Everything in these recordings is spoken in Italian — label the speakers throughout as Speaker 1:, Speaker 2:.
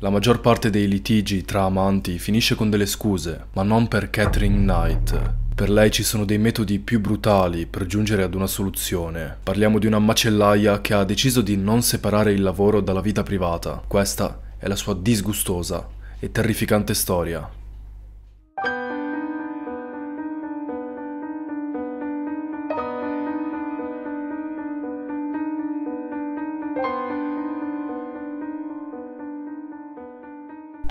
Speaker 1: La maggior parte dei litigi tra amanti finisce con delle scuse, ma non per Catherine Knight. Per lei ci sono dei metodi più brutali per giungere ad una soluzione. Parliamo di una macellaia che ha deciso di non separare il lavoro dalla vita privata. Questa è la sua disgustosa e terrificante storia.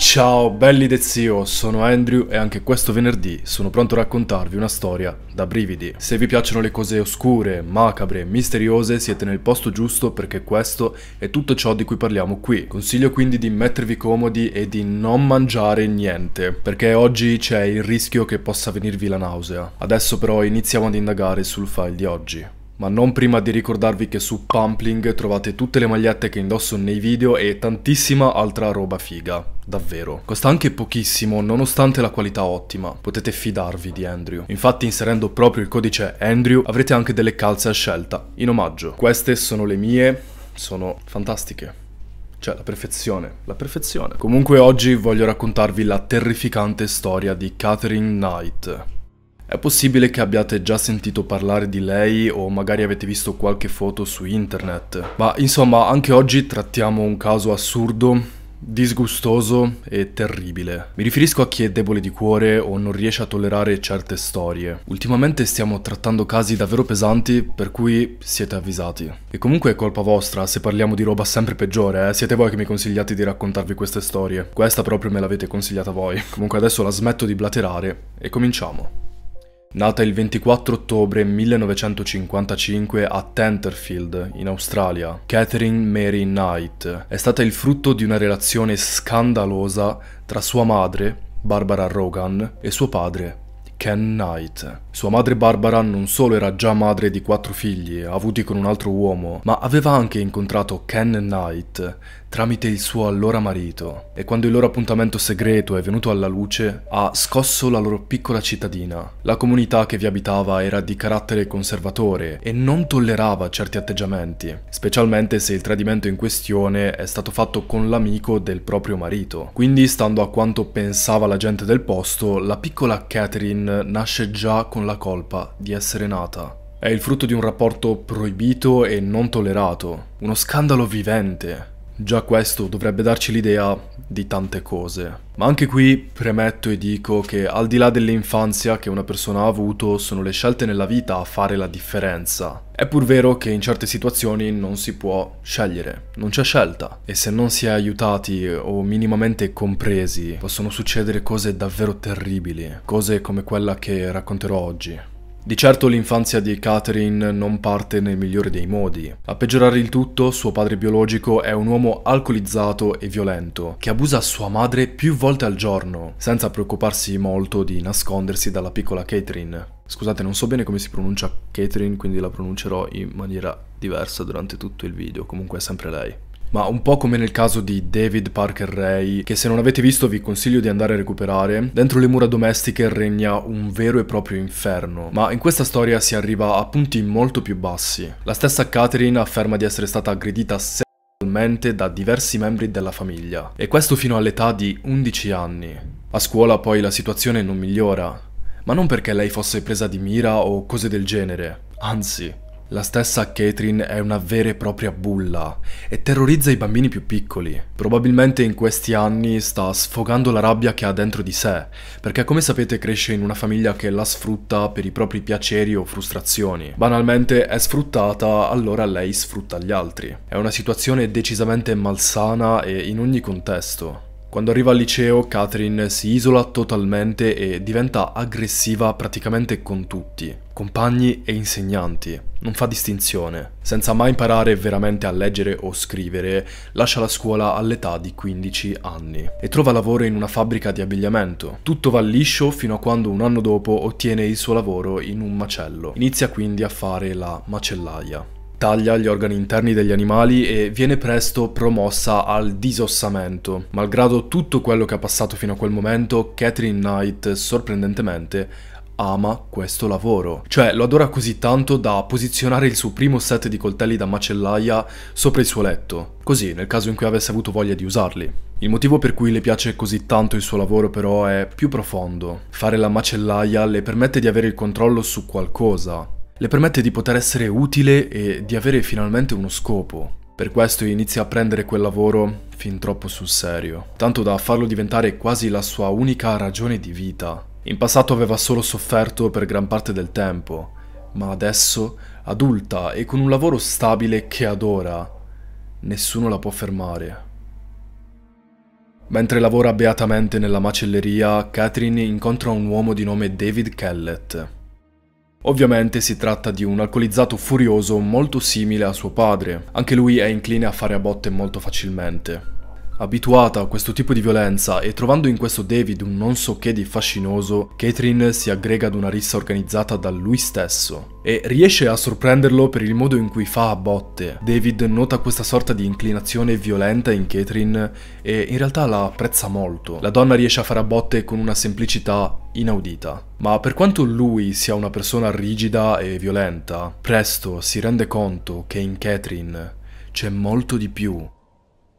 Speaker 1: Ciao belli del zio, sono Andrew e anche questo venerdì sono pronto a raccontarvi una storia da brividi. Se vi piacciono le cose oscure, macabre, misteriose, siete nel posto giusto perché questo è tutto ciò di cui parliamo qui. Consiglio quindi di mettervi comodi e di non mangiare niente, perché oggi c'è il rischio che possa venirvi la nausea. Adesso però iniziamo ad indagare sul file di oggi. Ma non prima di ricordarvi che su Pumpling trovate tutte le magliette che indosso nei video e tantissima altra roba figa, davvero. Costa anche pochissimo, nonostante la qualità ottima, potete fidarvi di Andrew. Infatti inserendo proprio il codice Andrew avrete anche delle calze a scelta, in omaggio. Queste sono le mie, sono fantastiche. Cioè, la perfezione, la perfezione. Comunque oggi voglio raccontarvi la terrificante storia di Catherine Knight, è possibile che abbiate già sentito parlare di lei o magari avete visto qualche foto su internet. Ma insomma, anche oggi trattiamo un caso assurdo disgustoso e terribile. Mi riferisco a chi è debole di cuore o non riesce a tollerare certe storie. Ultimamente stiamo trattando casi davvero pesanti per cui siete avvisati. E comunque è colpa vostra se parliamo di roba sempre peggiore, eh? siete voi che mi consigliate di raccontarvi queste storie. Questa proprio me l'avete consigliata voi. Comunque adesso la smetto di blaterare e cominciamo. Nata il 24 ottobre 1955 a Tenterfield, in Australia, Catherine Mary Knight è stata il frutto di una relazione scandalosa tra sua madre, Barbara Rogan, e suo padre, Ken Knight. Sua madre Barbara non solo era già madre di quattro figli, avuti con un altro uomo, ma aveva anche incontrato Ken Knight tramite il suo allora marito e quando il loro appuntamento segreto è venuto alla luce ha scosso la loro piccola cittadina. La comunità che vi abitava era di carattere conservatore e non tollerava certi atteggiamenti, specialmente se il tradimento in questione è stato fatto con l'amico del proprio marito. Quindi, stando a quanto pensava la gente del posto, la piccola Catherine nasce già con la colpa di essere nata. È il frutto di un rapporto proibito e non tollerato, uno scandalo vivente Già questo dovrebbe darci l'idea di tante cose. Ma anche qui premetto e dico che al di là dell'infanzia che una persona ha avuto, sono le scelte nella vita a fare la differenza. È pur vero che in certe situazioni non si può scegliere, non c'è scelta. E se non si è aiutati o minimamente compresi, possono succedere cose davvero terribili, cose come quella che racconterò oggi. Di certo l'infanzia di Catherine non parte nel migliore dei modi. A peggiorare il tutto, suo padre biologico è un uomo alcolizzato e violento, che abusa sua madre più volte al giorno, senza preoccuparsi molto di nascondersi dalla piccola Catherine. Scusate, non so bene come si pronuncia Catherine, quindi la pronuncerò in maniera diversa durante tutto il video, comunque è sempre lei. Ma un po' come nel caso di David Parker Ray, che se non avete visto vi consiglio di andare a recuperare, dentro le mura domestiche regna un vero e proprio inferno, ma in questa storia si arriva a punti molto più bassi. La stessa Catherine afferma di essere stata aggredita sessualmente da diversi membri della famiglia, e questo fino all'età di 11 anni. A scuola poi la situazione non migliora, ma non perché lei fosse presa di mira o cose del genere, anzi, la stessa Catherine è una vera e propria bulla e terrorizza i bambini più piccoli. Probabilmente in questi anni sta sfogando la rabbia che ha dentro di sé, perché come sapete cresce in una famiglia che la sfrutta per i propri piaceri o frustrazioni. Banalmente è sfruttata, allora lei sfrutta gli altri. È una situazione decisamente malsana e in ogni contesto. Quando arriva al liceo, Catherine si isola totalmente e diventa aggressiva praticamente con tutti, compagni e insegnanti. Non fa distinzione. Senza mai imparare veramente a leggere o scrivere, lascia la scuola all'età di 15 anni e trova lavoro in una fabbrica di abbigliamento. Tutto va liscio fino a quando un anno dopo ottiene il suo lavoro in un macello. Inizia quindi a fare la macellaia taglia gli organi interni degli animali e viene presto promossa al disossamento. Malgrado tutto quello che ha passato fino a quel momento, Catherine Knight sorprendentemente ama questo lavoro. Cioè lo adora così tanto da posizionare il suo primo set di coltelli da macellaia sopra il suo letto, così nel caso in cui avesse avuto voglia di usarli. Il motivo per cui le piace così tanto il suo lavoro però è più profondo. Fare la macellaia le permette di avere il controllo su qualcosa, le permette di poter essere utile e di avere finalmente uno scopo. Per questo inizia a prendere quel lavoro fin troppo sul serio, tanto da farlo diventare quasi la sua unica ragione di vita. In passato aveva solo sofferto per gran parte del tempo, ma adesso, adulta e con un lavoro stabile che adora, nessuno la può fermare. Mentre lavora beatamente nella macelleria, Catherine incontra un uomo di nome David Kellett, Ovviamente si tratta di un alcolizzato furioso molto simile a suo padre, anche lui è incline a fare a botte molto facilmente. Abituata a questo tipo di violenza e trovando in questo David un non so che di fascinoso, Catherine si aggrega ad una rissa organizzata da lui stesso e riesce a sorprenderlo per il modo in cui fa a botte. David nota questa sorta di inclinazione violenta in Catherine e in realtà la apprezza molto. La donna riesce a fare a botte con una semplicità inaudita. Ma per quanto lui sia una persona rigida e violenta, presto si rende conto che in Catherine c'è molto di più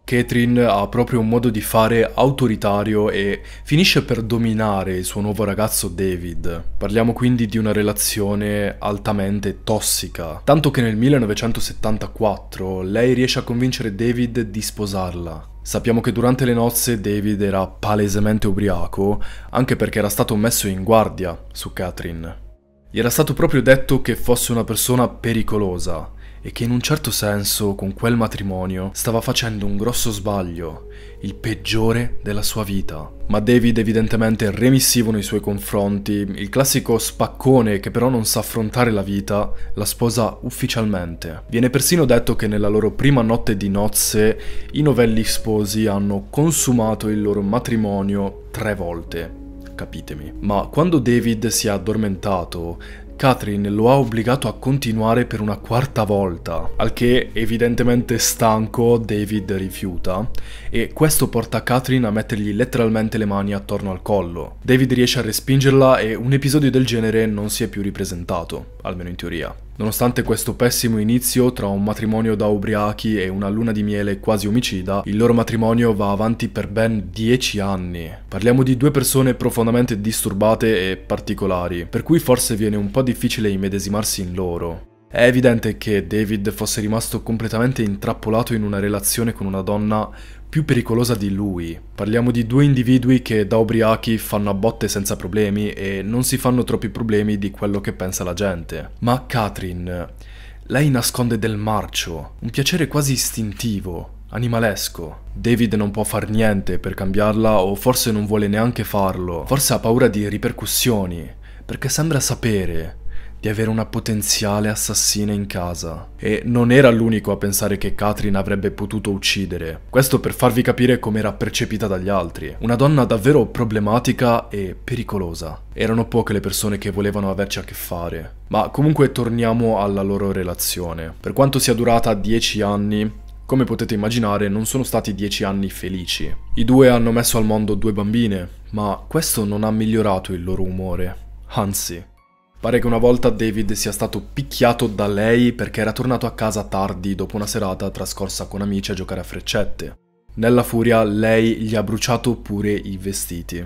Speaker 1: Catherine ha proprio un modo di fare autoritario e finisce per dominare il suo nuovo ragazzo David. Parliamo quindi di una relazione altamente tossica, tanto che nel 1974 lei riesce a convincere David di sposarla. Sappiamo che durante le nozze David era palesemente ubriaco, anche perché era stato messo in guardia su Catherine. Gli era stato proprio detto che fosse una persona pericolosa, e che in un certo senso con quel matrimonio stava facendo un grosso sbaglio, il peggiore della sua vita. Ma David evidentemente è remissivo nei suoi confronti, il classico spaccone che però non sa affrontare la vita, la sposa ufficialmente. Viene persino detto che nella loro prima notte di nozze i novelli sposi hanno consumato il loro matrimonio tre volte capitemi. Ma quando David si è addormentato, Katrin lo ha obbligato a continuare per una quarta volta, al che evidentemente stanco David rifiuta e questo porta Katrin a mettergli letteralmente le mani attorno al collo. David riesce a respingerla e un episodio del genere non si è più ripresentato, almeno in teoria. Nonostante questo pessimo inizio tra un matrimonio da ubriachi e una luna di miele quasi omicida, il loro matrimonio va avanti per ben 10 anni. Parliamo di due persone profondamente disturbate e particolari, per cui forse viene un po' difficile immedesimarsi in loro. È evidente che David fosse rimasto completamente intrappolato in una relazione con una donna più pericolosa di lui. Parliamo di due individui che da ubriachi fanno a botte senza problemi e non si fanno troppi problemi di quello che pensa la gente. Ma Katrin, lei nasconde del marcio, un piacere quasi istintivo, animalesco. David non può far niente per cambiarla o forse non vuole neanche farlo, forse ha paura di ripercussioni, perché sembra sapere di avere una potenziale assassina in casa. E non era l'unico a pensare che Katrin avrebbe potuto uccidere. Questo per farvi capire come era percepita dagli altri. Una donna davvero problematica e pericolosa. Erano poche le persone che volevano averci a che fare. Ma comunque torniamo alla loro relazione. Per quanto sia durata dieci anni, come potete immaginare, non sono stati dieci anni felici. I due hanno messo al mondo due bambine, ma questo non ha migliorato il loro umore. Anzi, Pare che una volta David sia stato picchiato da lei perché era tornato a casa tardi dopo una serata trascorsa con amici a giocare a freccette. Nella furia lei gli ha bruciato pure i vestiti.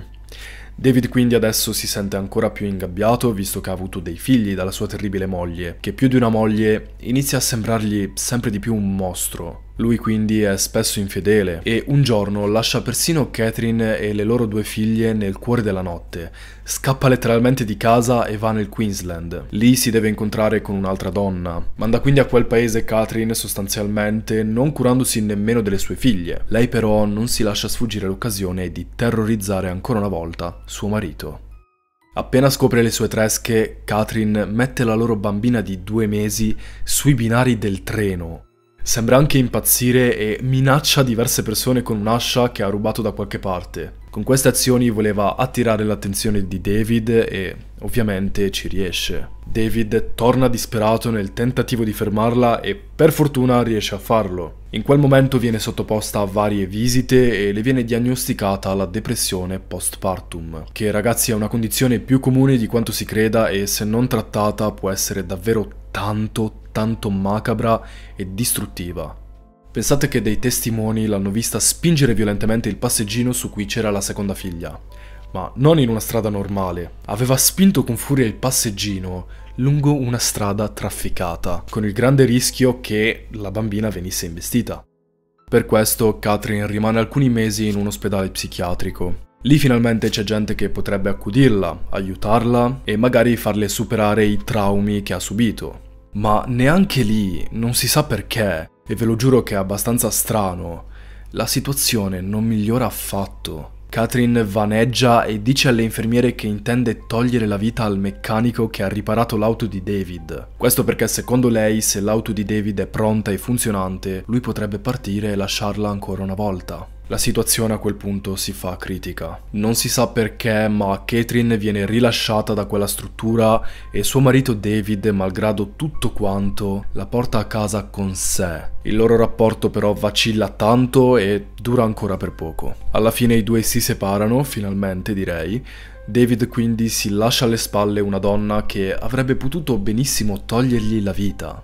Speaker 1: David quindi adesso si sente ancora più ingabbiato visto che ha avuto dei figli dalla sua terribile moglie, che più di una moglie inizia a sembrargli sempre di più un mostro, lui quindi è spesso infedele e un giorno lascia persino Catherine e le loro due figlie nel cuore della notte. Scappa letteralmente di casa e va nel Queensland. Lì si deve incontrare con un'altra donna. Manda quindi a quel paese Catherine sostanzialmente non curandosi nemmeno delle sue figlie. Lei però non si lascia sfuggire l'occasione di terrorizzare ancora una volta suo marito. Appena scopre le sue tresche, Catherine mette la loro bambina di due mesi sui binari del treno Sembra anche impazzire e minaccia diverse persone con un'ascia che ha rubato da qualche parte. Con queste azioni voleva attirare l'attenzione di David e ovviamente ci riesce. David torna disperato nel tentativo di fermarla e per fortuna riesce a farlo. In quel momento viene sottoposta a varie visite e le viene diagnosticata la depressione postpartum, che ragazzi è una condizione più comune di quanto si creda e se non trattata può essere davvero tanto, tanto macabra e distruttiva. Pensate che dei testimoni l'hanno vista spingere violentemente il passeggino su cui c'era la seconda figlia, ma non in una strada normale. Aveva spinto con furia il passeggino lungo una strada trafficata, con il grande rischio che la bambina venisse investita. Per questo Katrin rimane alcuni mesi in un ospedale psichiatrico. Lì finalmente c'è gente che potrebbe accudirla, aiutarla e magari farle superare i traumi che ha subito. Ma neanche lì, non si sa perché, e ve lo giuro che è abbastanza strano, la situazione non migliora affatto. Katrin vaneggia e dice alle infermiere che intende togliere la vita al meccanico che ha riparato l'auto di David. Questo perché secondo lei se l'auto di David è pronta e funzionante, lui potrebbe partire e lasciarla ancora una volta. La situazione a quel punto si fa critica. Non si sa perché, ma Catherine viene rilasciata da quella struttura e suo marito David, malgrado tutto quanto, la porta a casa con sé. Il loro rapporto però vacilla tanto e dura ancora per poco. Alla fine i due si separano, finalmente direi, David quindi si lascia alle spalle una donna che avrebbe potuto benissimo togliergli la vita.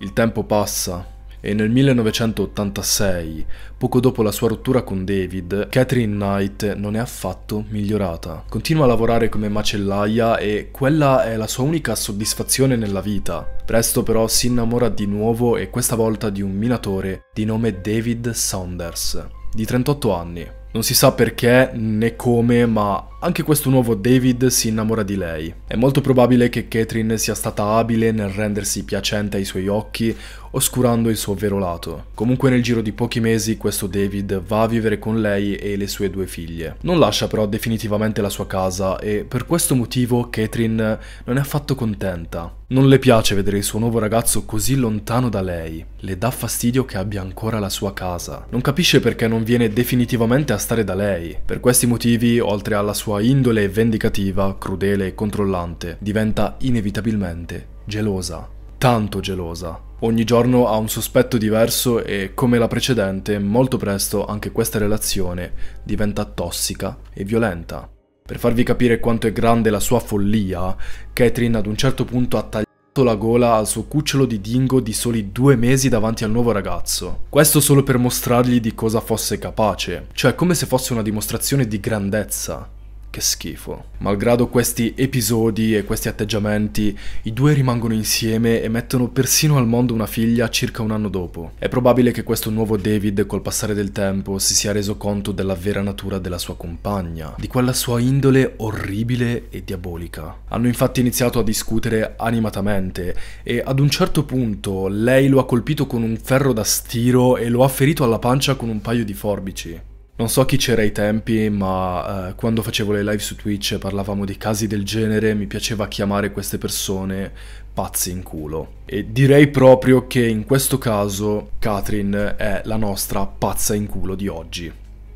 Speaker 1: Il tempo passa, e nel 1986, poco dopo la sua rottura con David, Catherine Knight non è affatto migliorata. Continua a lavorare come macellaia e quella è la sua unica soddisfazione nella vita. Presto però si innamora di nuovo e questa volta di un minatore di nome David Saunders, di 38 anni. Non si sa perché né come, ma anche questo nuovo David si innamora di lei. È molto probabile che Catherine sia stata abile nel rendersi piacente ai suoi occhi oscurando il suo vero lato. Comunque nel giro di pochi mesi questo David va a vivere con lei e le sue due figlie. Non lascia però definitivamente la sua casa e per questo motivo Catherine non è affatto contenta. Non le piace vedere il suo nuovo ragazzo così lontano da lei, le dà fastidio che abbia ancora la sua casa. Non capisce perché non viene definitivamente a stare da lei. Per questi motivi, oltre alla sua indole vendicativa, crudele e controllante, diventa inevitabilmente gelosa. Tanto gelosa Ogni giorno ha un sospetto diverso e, come la precedente, molto presto anche questa relazione diventa tossica e violenta. Per farvi capire quanto è grande la sua follia, Catherine ad un certo punto ha tagliato la gola al suo cucciolo di dingo di soli due mesi davanti al nuovo ragazzo. Questo solo per mostrargli di cosa fosse capace, cioè come se fosse una dimostrazione di grandezza. Che schifo. Malgrado questi episodi e questi atteggiamenti, i due rimangono insieme e mettono persino al mondo una figlia circa un anno dopo. È probabile che questo nuovo David col passare del tempo si sia reso conto della vera natura della sua compagna, di quella sua indole orribile e diabolica. Hanno infatti iniziato a discutere animatamente e ad un certo punto lei lo ha colpito con un ferro da stiro e lo ha ferito alla pancia con un paio di forbici. Non so chi c'era ai tempi, ma eh, quando facevo le live su Twitch parlavamo di casi del genere, mi piaceva chiamare queste persone pazzi in culo. E direi proprio che in questo caso Katrin è la nostra pazza in culo di oggi.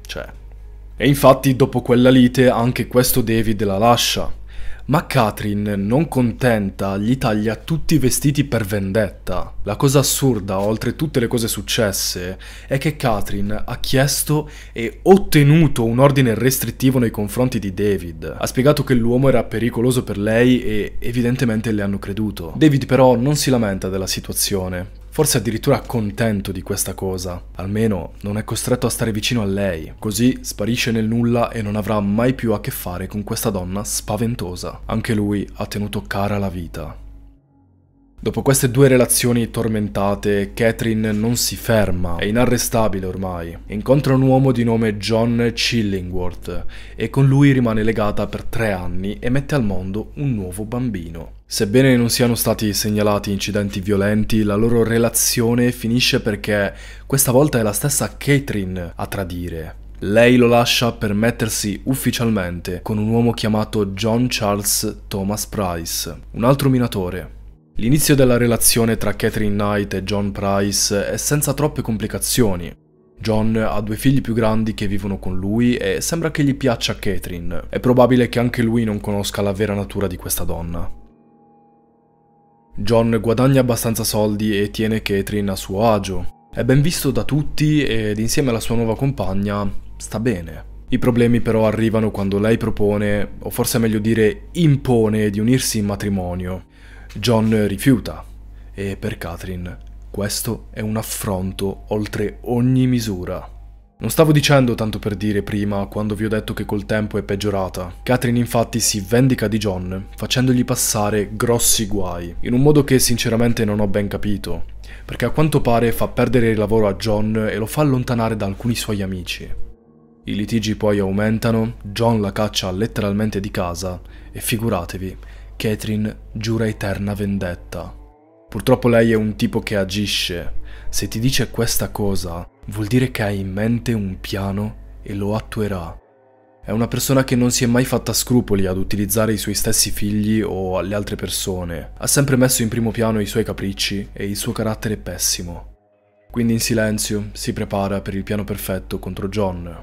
Speaker 1: Cioè. E infatti dopo quella lite anche questo David la lascia. Ma Katrin, non contenta, gli taglia tutti i vestiti per vendetta. La cosa assurda, oltre tutte le cose successe, è che Katrin ha chiesto e ottenuto un ordine restrittivo nei confronti di David. Ha spiegato che l'uomo era pericoloso per lei e evidentemente le hanno creduto. David però non si lamenta della situazione, Forse addirittura contento di questa cosa. Almeno non è costretto a stare vicino a lei. Così sparisce nel nulla e non avrà mai più a che fare con questa donna spaventosa. Anche lui ha tenuto cara la vita. Dopo queste due relazioni tormentate, Catherine non si ferma, è inarrestabile ormai. Incontra un uomo di nome John Chillingworth e con lui rimane legata per tre anni e mette al mondo un nuovo bambino. Sebbene non siano stati segnalati incidenti violenti, la loro relazione finisce perché questa volta è la stessa Catherine a tradire. Lei lo lascia per mettersi ufficialmente con un uomo chiamato John Charles Thomas Price, un altro minatore. L'inizio della relazione tra Catherine Knight e John Price è senza troppe complicazioni. John ha due figli più grandi che vivono con lui e sembra che gli piaccia Catherine. È probabile che anche lui non conosca la vera natura di questa donna. John guadagna abbastanza soldi e tiene Catherine a suo agio. È ben visto da tutti ed insieme alla sua nuova compagna sta bene. I problemi però arrivano quando lei propone, o forse meglio dire impone, di unirsi in matrimonio. John rifiuta e per Catherine questo è un affronto oltre ogni misura. Non stavo dicendo tanto per dire prima, quando vi ho detto che col tempo è peggiorata. Catherine infatti si vendica di John, facendogli passare grossi guai, in un modo che sinceramente non ho ben capito, perché a quanto pare fa perdere il lavoro a John e lo fa allontanare da alcuni suoi amici. I litigi poi aumentano, John la caccia letteralmente di casa e figuratevi, Catherine giura eterna vendetta. Purtroppo lei è un tipo che agisce. Se ti dice questa cosa, vuol dire che ha in mente un piano e lo attuerà. È una persona che non si è mai fatta scrupoli ad utilizzare i suoi stessi figli o le altre persone. Ha sempre messo in primo piano i suoi capricci e il suo carattere pessimo. Quindi in silenzio si prepara per il piano perfetto contro John.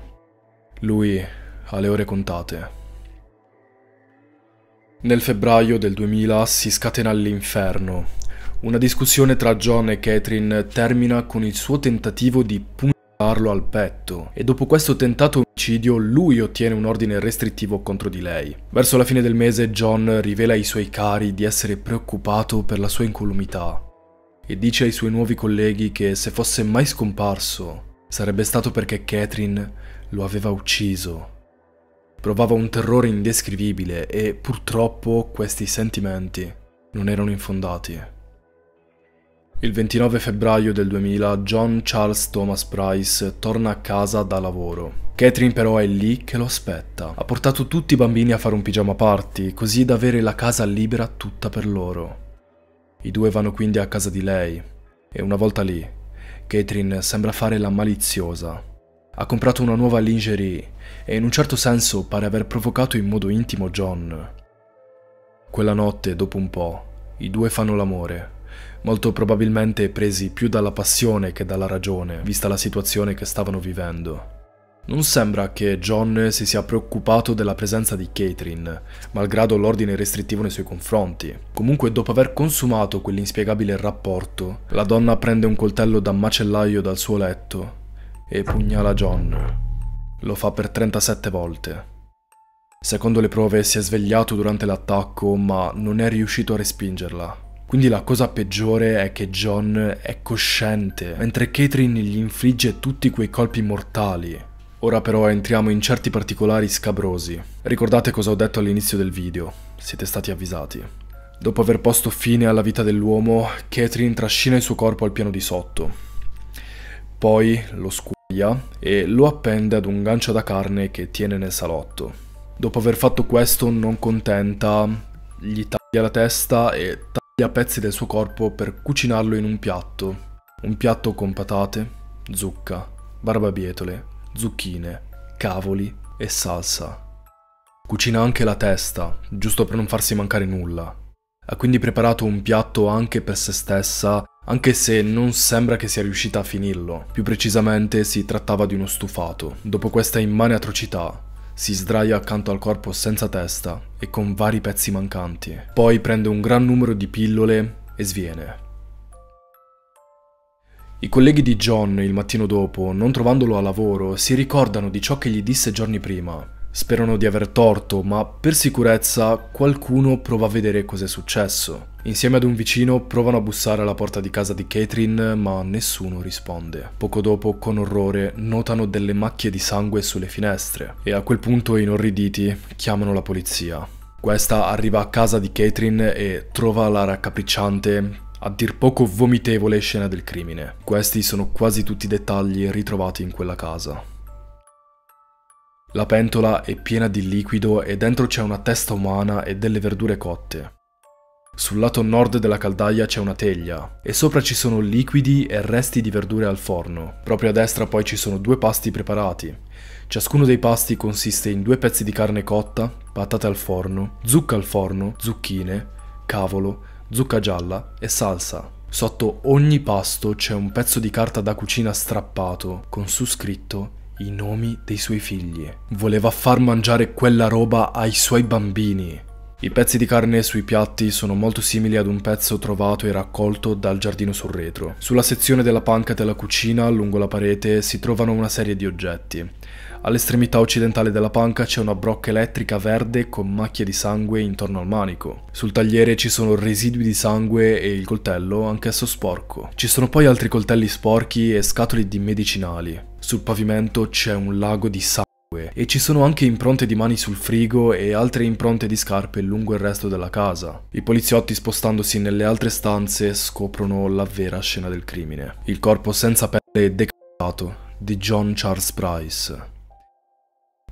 Speaker 1: Lui ha le ore contate. Nel febbraio del 2000 si scatena all'inferno una discussione tra John e Catherine termina con il suo tentativo di puntarlo al petto e dopo questo tentato omicidio lui ottiene un ordine restrittivo contro di lei. Verso la fine del mese John rivela ai suoi cari di essere preoccupato per la sua incolumità e dice ai suoi nuovi colleghi che se fosse mai scomparso sarebbe stato perché Catherine lo aveva ucciso. Provava un terrore indescrivibile e purtroppo questi sentimenti non erano infondati. Il 29 febbraio del 2000 John Charles Thomas Price torna a casa da lavoro. Catherine però è lì che lo aspetta. Ha portato tutti i bambini a fare un pigiama party, così da avere la casa libera tutta per loro. I due vanno quindi a casa di lei e una volta lì, Catherine sembra fare la maliziosa. Ha comprato una nuova lingerie e in un certo senso pare aver provocato in modo intimo John. Quella notte, dopo un po', i due fanno l'amore molto probabilmente presi più dalla passione che dalla ragione, vista la situazione che stavano vivendo. Non sembra che John si sia preoccupato della presenza di Catherine, malgrado l'ordine restrittivo nei suoi confronti. Comunque, dopo aver consumato quell'inspiegabile rapporto, la donna prende un coltello da macellaio dal suo letto e pugnala John. Lo fa per 37 volte. Secondo le prove si è svegliato durante l'attacco, ma non è riuscito a respingerla. Quindi la cosa peggiore è che John è cosciente, mentre Catherine gli infligge tutti quei colpi mortali. Ora però entriamo in certi particolari scabrosi. Ricordate cosa ho detto all'inizio del video, siete stati avvisati. Dopo aver posto fine alla vita dell'uomo, Catherine trascina il suo corpo al piano di sotto. Poi lo scuola e lo appende ad un gancio da carne che tiene nel salotto. Dopo aver fatto questo, non contenta, gli taglia la testa e a pezzi del suo corpo per cucinarlo in un piatto. Un piatto con patate, zucca, barbabietole, zucchine, cavoli e salsa. Cucina anche la testa, giusto per non farsi mancare nulla. Ha quindi preparato un piatto anche per se stessa, anche se non sembra che sia riuscita a finirlo. Più precisamente si trattava di uno stufato. Dopo questa immane atrocità, si sdraia accanto al corpo senza testa e con vari pezzi mancanti. Poi prende un gran numero di pillole e sviene. I colleghi di John il mattino dopo, non trovandolo a lavoro, si ricordano di ciò che gli disse giorni prima Sperano di aver torto, ma per sicurezza qualcuno prova a vedere cos'è successo. Insieme ad un vicino provano a bussare alla porta di casa di Catherine, ma nessuno risponde. Poco dopo, con orrore, notano delle macchie di sangue sulle finestre e a quel punto, inorriditi, chiamano la polizia. Questa arriva a casa di Catherine e trova la raccapricciante a dir poco vomitevole scena del crimine. Questi sono quasi tutti i dettagli ritrovati in quella casa. La pentola è piena di liquido e dentro c'è una testa umana e delle verdure cotte. Sul lato nord della caldaia c'è una teglia e sopra ci sono liquidi e resti di verdure al forno. Proprio a destra poi ci sono due pasti preparati. Ciascuno dei pasti consiste in due pezzi di carne cotta, patate al forno, zucca al forno, zucchine, cavolo, zucca gialla e salsa. Sotto ogni pasto c'è un pezzo di carta da cucina strappato con su scritto i nomi dei suoi figli. Voleva far mangiare quella roba ai suoi bambini. I pezzi di carne sui piatti sono molto simili ad un pezzo trovato e raccolto dal giardino sul retro. Sulla sezione della panca della cucina, lungo la parete, si trovano una serie di oggetti. All'estremità occidentale della panca c'è una brocca elettrica verde con macchie di sangue intorno al manico. Sul tagliere ci sono residui di sangue e il coltello, anch'esso sporco. Ci sono poi altri coltelli sporchi e scatole di medicinali. Sul pavimento c'è un lago di sangue e ci sono anche impronte di mani sul frigo e altre impronte di scarpe lungo il resto della casa. I poliziotti spostandosi nelle altre stanze scoprono la vera scena del crimine. Il corpo senza pelle e decapitato di John Charles Price.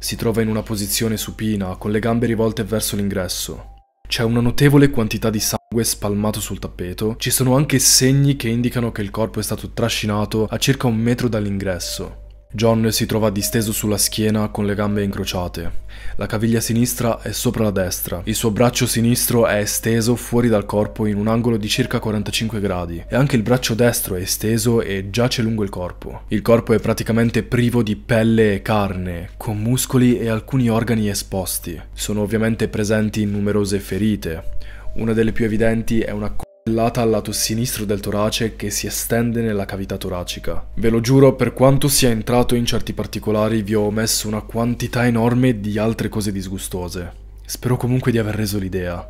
Speaker 1: Si trova in una posizione supina, con le gambe rivolte verso l'ingresso. C'è una notevole quantità di sangue spalmato sul tappeto, ci sono anche segni che indicano che il corpo è stato trascinato a circa un metro dall'ingresso. John si trova disteso sulla schiena con le gambe incrociate. La caviglia sinistra è sopra la destra. Il suo braccio sinistro è esteso fuori dal corpo in un angolo di circa 45 gradi e anche il braccio destro è esteso e giace lungo il corpo. Il corpo è praticamente privo di pelle e carne, con muscoli e alcuni organi esposti. Sono ovviamente presenti numerose ferite. Una delle più evidenti è una lata al lato sinistro del torace che si estende nella cavità toracica. Ve lo giuro, per quanto sia entrato in certi particolari, vi ho omesso una quantità enorme di altre cose disgustose. Spero comunque di aver reso l'idea.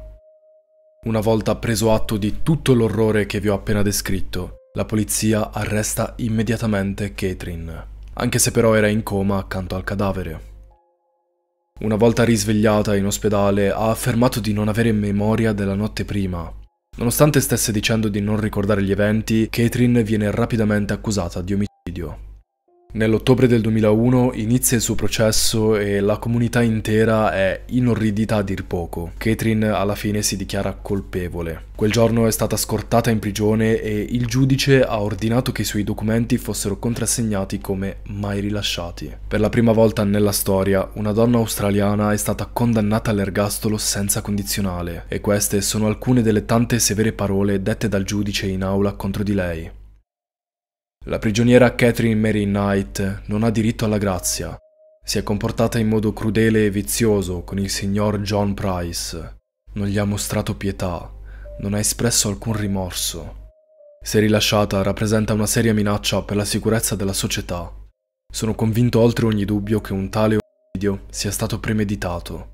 Speaker 1: Una volta preso atto di tutto l'orrore che vi ho appena descritto, la polizia arresta immediatamente Catherine, anche se però era in coma accanto al cadavere. Una volta risvegliata in ospedale ha affermato di non avere memoria della notte prima, Nonostante stesse dicendo di non ricordare gli eventi, Catherine viene rapidamente accusata di omicidio. Nell'ottobre del 2001 inizia il suo processo e la comunità intera è inorridita a dir poco. Catherine alla fine si dichiara colpevole. Quel giorno è stata scortata in prigione e il giudice ha ordinato che i suoi documenti fossero contrassegnati come mai rilasciati. Per la prima volta nella storia, una donna australiana è stata condannata all'ergastolo senza condizionale e queste sono alcune delle tante severe parole dette dal giudice in aula contro di lei. La prigioniera Catherine Mary Knight non ha diritto alla grazia. Si è comportata in modo crudele e vizioso con il signor John Price. Non gli ha mostrato pietà, non ha espresso alcun rimorso. Se rilasciata rappresenta una seria minaccia per la sicurezza della società. Sono convinto oltre ogni dubbio che un tale omicidio sia stato premeditato.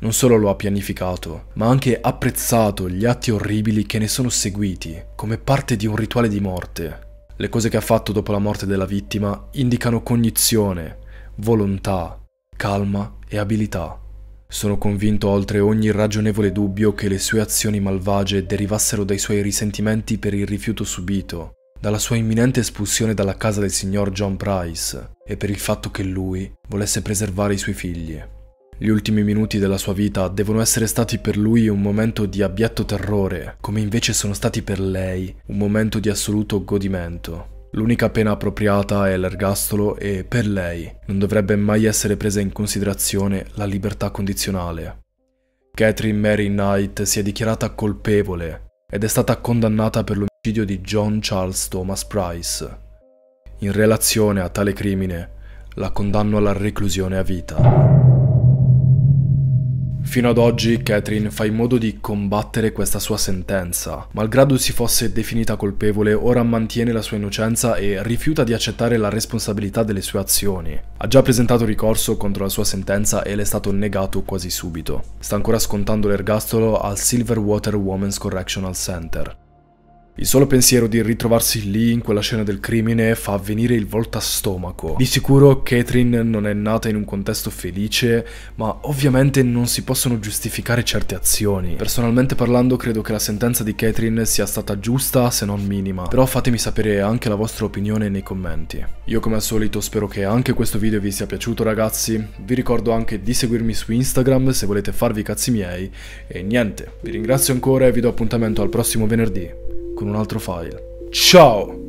Speaker 1: Non solo lo ha pianificato, ma ha anche apprezzato gli atti orribili che ne sono seguiti come parte di un rituale di morte le cose che ha fatto dopo la morte della vittima indicano cognizione, volontà, calma e abilità. Sono convinto oltre ogni ragionevole dubbio che le sue azioni malvagie derivassero dai suoi risentimenti per il rifiuto subito, dalla sua imminente espulsione dalla casa del signor John Price e per il fatto che lui volesse preservare i suoi figli. Gli ultimi minuti della sua vita devono essere stati per lui un momento di abietto terrore, come invece sono stati per lei un momento di assoluto godimento. L'unica pena appropriata è l'ergastolo e, per lei, non dovrebbe mai essere presa in considerazione la libertà condizionale. Catherine Mary Knight si è dichiarata colpevole ed è stata condannata per l'omicidio di John Charles Thomas Price. In relazione a tale crimine, la condanno alla reclusione a vita. Fino ad oggi Catherine fa in modo di combattere questa sua sentenza. Malgrado si fosse definita colpevole, ora mantiene la sua innocenza e rifiuta di accettare la responsabilità delle sue azioni. Ha già presentato ricorso contro la sua sentenza e le è stato negato quasi subito. Sta ancora scontando l'ergastolo al Silverwater Women's Correctional Center. Il solo pensiero di ritrovarsi lì in quella scena del crimine fa venire il volto a stomaco. Di sicuro Catherine non è nata in un contesto felice, ma ovviamente non si possono giustificare certe azioni. Personalmente parlando credo che la sentenza di Catherine sia stata giusta se non minima, però fatemi sapere anche la vostra opinione nei commenti. Io come al solito spero che anche questo video vi sia piaciuto ragazzi, vi ricordo anche di seguirmi su Instagram se volete farvi i cazzi miei, e niente, vi ringrazio ancora e vi do appuntamento al prossimo venerdì con un altro file. Ciao!